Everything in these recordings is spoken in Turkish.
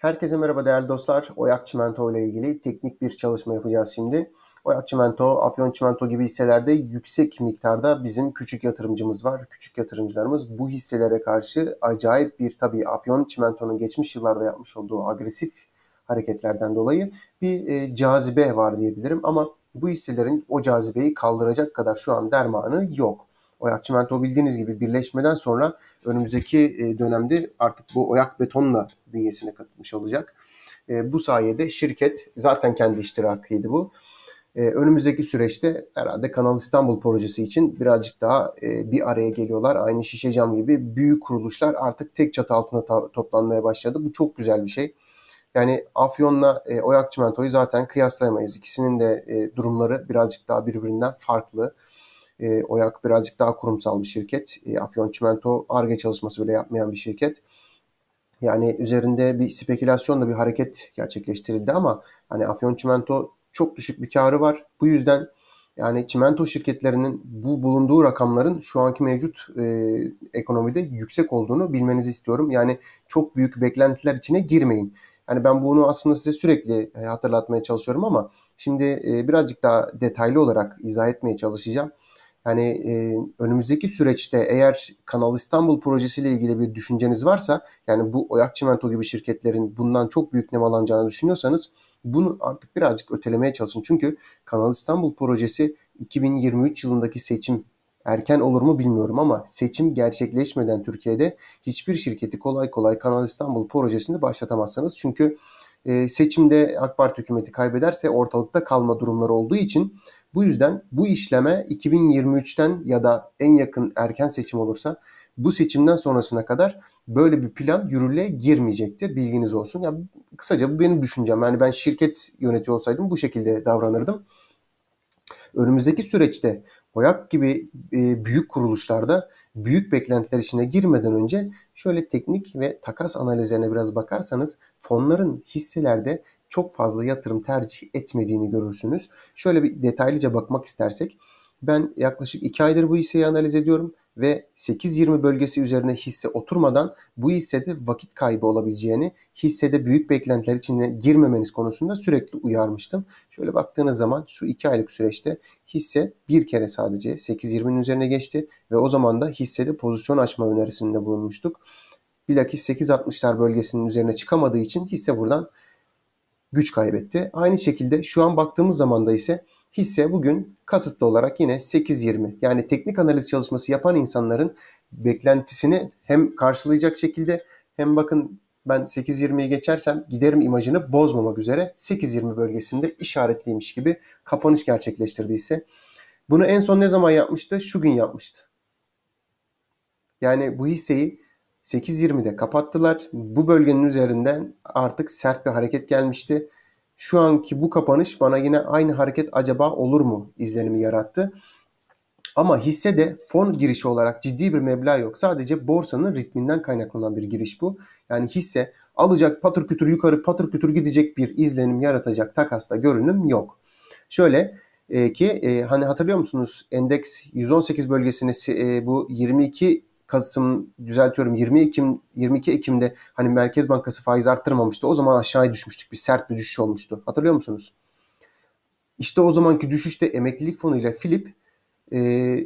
Herkese merhaba değerli dostlar. Oyak Çimento ile ilgili teknik bir çalışma yapacağız şimdi. Oyak Çimento, Afyon Çimento gibi hisselerde yüksek miktarda bizim küçük yatırımcımız var. Küçük yatırımcılarımız bu hisselere karşı acayip bir tabii Afyon Çimento'nun geçmiş yıllarda yapmış olduğu agresif hareketlerden dolayı bir e, cazibe var diyebilirim ama bu hisselerin o cazibeyi kaldıracak kadar şu an dermanı yok. Oyak çimento bildiğiniz gibi birleşmeden sonra önümüzdeki e, dönemde artık bu oyak betonla bünyesine katılmış olacak. E, bu sayede şirket zaten kendi iştirakıydı bu. E, önümüzdeki süreçte herhalde Kanal İstanbul projesi için birazcık daha bir araya geliyorlar. Aynı şişe cam gibi büyük kuruluşlar artık tek çatı altında toplanmaya başladı. Bu çok güzel bir şey. Yani Afyon'la e, Oyak Çimento'yu zaten kıyaslayamayız. İkisinin de durumları birazcık daha birbirinden farklı. E, Oyak birazcık daha kurumsal bir şirket. E, Afyon Çimento ARGE çalışması bile yapmayan bir şirket. Yani üzerinde bir spekülasyonla bir hareket gerçekleştirildi ama hani Afyon Çimento çok düşük bir karı var. Bu yüzden yani çimento şirketlerinin bu bulunduğu rakamların şu anki mevcut e, ekonomide yüksek olduğunu bilmenizi istiyorum. Yani çok büyük beklentiler içine girmeyin. Yani ben bunu aslında size sürekli e, hatırlatmaya çalışıyorum ama şimdi e, birazcık daha detaylı olarak izah etmeye çalışacağım. Yani e, önümüzdeki süreçte eğer Kanal İstanbul projesiyle ilgili bir düşünceniz varsa yani bu Oyak Çimento gibi şirketlerin bundan çok büyük nem alacağını düşünüyorsanız bunu artık birazcık ötelemeye çalışın. Çünkü Kanal İstanbul projesi 2023 yılındaki seçim erken olur mu bilmiyorum ama seçim gerçekleşmeden Türkiye'de hiçbir şirketi kolay kolay Kanal İstanbul projesini başlatamazsınız. Çünkü e, seçimde AK Parti hükümeti kaybederse ortalıkta kalma durumları olduğu için bu yüzden bu işleme 2023'ten ya da en yakın erken seçim olursa bu seçimden sonrasına kadar böyle bir plan yürürlüğe girmeyecektir. Bilginiz olsun. Yani kısaca bu benim düşüncem. Yani ben şirket yönetiyor olsaydım bu şekilde davranırdım. Önümüzdeki süreçte OYAK gibi e, büyük kuruluşlarda büyük beklentiler içine girmeden önce şöyle teknik ve takas analizlerine biraz bakarsanız fonların hisselerde çok fazla yatırım tercih etmediğini görürsünüz. Şöyle bir detaylıca bakmak istersek ben yaklaşık 2 aydır bu hisseyi analiz ediyorum ve 8.20 bölgesi üzerine hisse oturmadan bu hissede vakit kaybı olabileceğini, hissede büyük beklentiler içine girmemeniz konusunda sürekli uyarmıştım. Şöyle baktığınız zaman şu 2 aylık süreçte hisse bir kere sadece 8.20'nin üzerine geçti ve o zaman da hissede pozisyon açma önerisinde bulunmuştuk. Bilakis 8.60'lar bölgesinin üzerine çıkamadığı için hisse buradan güç kaybetti. Aynı şekilde şu an baktığımız zaman da ise hisse bugün kasıtlı olarak yine 8.20 yani teknik analiz çalışması yapan insanların beklentisini hem karşılayacak şekilde hem bakın ben 8.20'yi geçersem giderim imajını bozmamak üzere 8.20 bölgesinde işaretliymiş gibi kapanış gerçekleştirdiyse. Bunu en son ne zaman yapmıştı? Şu gün yapmıştı. Yani bu hisseyi 8.20'de kapattılar. Bu bölgenin üzerinden artık sert bir hareket gelmişti. Şu anki bu kapanış bana yine aynı hareket acaba olur mu izlenimi yarattı. Ama hisse de fon girişi olarak ciddi bir meblağ yok. Sadece borsanın ritminden kaynaklanan bir giriş bu. Yani hisse alacak patır kütür yukarı patır kütür gidecek bir izlenim yaratacak takasta görünüm yok. Şöyle e, ki e, hani hatırlıyor musunuz endeks 118 bölgesini e, bu 22 Kasım düzeltiyorum 20 Ekim 22 Ekim'de hani Merkez Bankası faiz arttırmamıştı. O zaman aşağıya düşmüştük. Bir sert bir düşüş olmuştu. Hatırlıyor musunuz? İşte o zamanki düşüşte emeklilik fonuyla Filip e,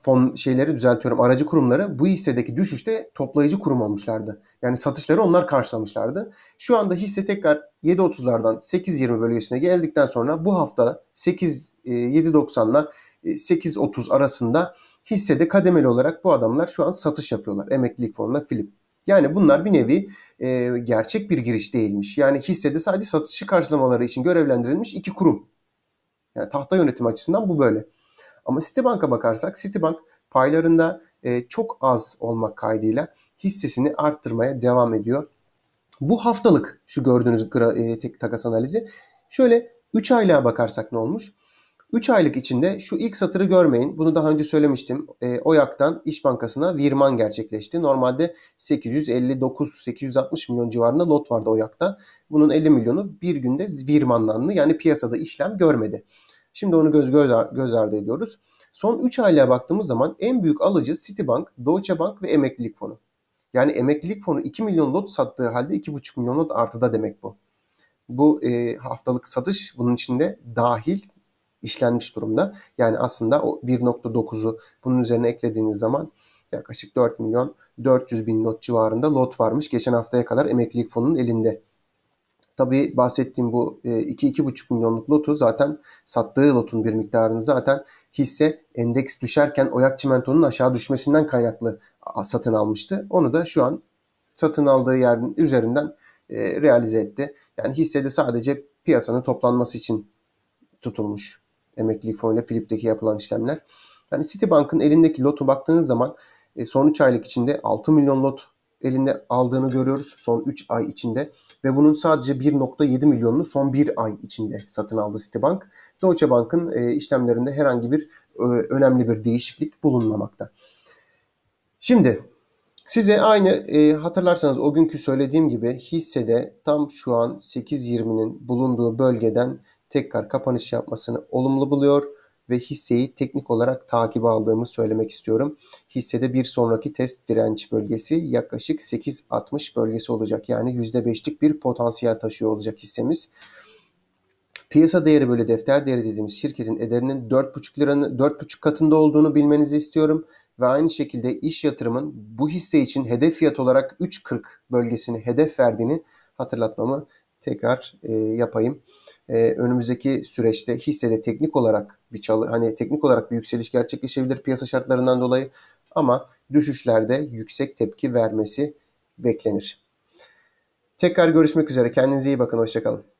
fon şeyleri düzeltiyorum aracı kurumları bu hissedeki düşüşte toplayıcı kurum olmuşlardı. Yani satışları onlar karşılamışlardı. Şu anda hisse tekrar 7.30'lardan 8.20 bölgesine geldikten sonra bu hafta 8 7.90'la 8.30 arasında hissede kademeli olarak bu adamlar şu an satış yapıyorlar. Emeklilik fonuna Philip. Yani bunlar bir nevi e, gerçek bir giriş değilmiş. Yani hissede sadece satışı karşılamaları için görevlendirilmiş iki kurum. Yani tahta yönetimi açısından bu böyle. Ama Citibank'a bakarsak Citibank paylarında e, çok az olmak kaydıyla hissesini arttırmaya devam ediyor. Bu haftalık şu gördüğünüz gra, e, tek takas analizi. Şöyle 3 aylığa bakarsak ne olmuş? 3 aylık içinde şu ilk satırı görmeyin. Bunu daha önce söylemiştim. E, OYAK'tan İş Bankası'na virman gerçekleşti. Normalde 859-860 milyon civarında lot vardı OYAK'ta. Bunun 50 milyonu bir günde virmanlandı. Yani piyasada işlem görmedi. Şimdi onu göz, göz, göz ardı ediyoruz. Son 3 aylığa baktığımız zaman en büyük alıcı Citibank, Deutsche Bank ve Emeklilik Fonu. Yani emeklilik fonu 2 milyon lot sattığı halde 2,5 milyon lot artıda demek bu. Bu e, haftalık satış bunun içinde dahil işlenmiş durumda. Yani aslında o 1.9'u bunun üzerine eklediğiniz zaman yaklaşık 4 milyon 400 bin lot civarında lot varmış geçen haftaya kadar emeklilik fonunun elinde. Tabii bahsettiğim bu 2-2,5 e, milyonluk lotu zaten sattığı lotun bir miktarını zaten hisse endeks düşerken oyak çimentonun aşağı düşmesinden kaynaklı satın almıştı. Onu da şu an satın aldığı yerin üzerinden e, realize etti. Yani hissede sadece piyasanın toplanması için tutulmuş. Emeklilik fonuyla Filip'teki yapılan işlemler. Yani Citibank'ın elindeki lotu baktığınız zaman e, son 3 aylık içinde 6 milyon lot elinde aldığını görüyoruz son 3 ay içinde ve bunun sadece 1.7 milyonunu son 1 ay içinde satın aldı Citibank. Deutsche Bank'ın e, işlemlerinde herhangi bir e, önemli bir değişiklik bulunmamakta. Şimdi size aynı hatırlarsanız o günkü söylediğim gibi hissede tam şu an 8.20'nin bulunduğu bölgeden tekrar kapanış yapmasını olumlu buluyor ve hisseyi teknik olarak takip aldığımı söylemek istiyorum. Hissede bir sonraki test direnç bölgesi yaklaşık 8.60 bölgesi olacak. Yani %5'lik bir potansiyel taşıyor olacak hissemiz. Piyasa değeri böyle defter değeri dediğimiz şirketin ederinin 4,5 liranın 4,5 katında olduğunu bilmenizi istiyorum ve aynı şekilde iş yatırımın bu hisse için hedef fiyat olarak 3.40 bölgesini hedef verdiğini hatırlatmamı tekrar e, yapayım e, önümüzdeki süreçte hissede teknik olarak bir çalı hani teknik olarak bir yükseliş gerçekleşebilir piyasa şartlarından dolayı ama düşüşlerde yüksek tepki vermesi beklenir. Tekrar görüşmek üzere. Kendinize iyi bakın. Hoşçakalın.